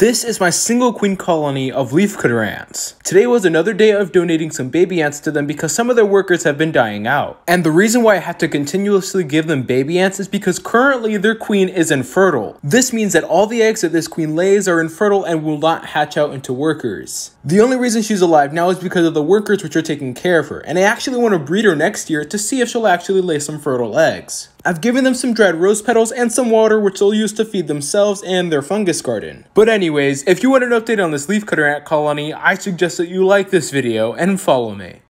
This is my single queen colony of leafcutter ants. Today was another day of donating some baby ants to them because some of their workers have been dying out. And the reason why I have to continuously give them baby ants is because currently their queen is infertile. This means that all the eggs that this queen lays are infertile and will not hatch out into workers. The only reason she's alive now is because of the workers which are taking care of her, and I actually want to breed her next year to see if she'll actually lay some fertile eggs. I've given them some dried rose petals and some water which they'll use to feed themselves and their fungus garden. But anyways, if you want an update on this leafcutter ant colony, I suggest that you like this video and follow me.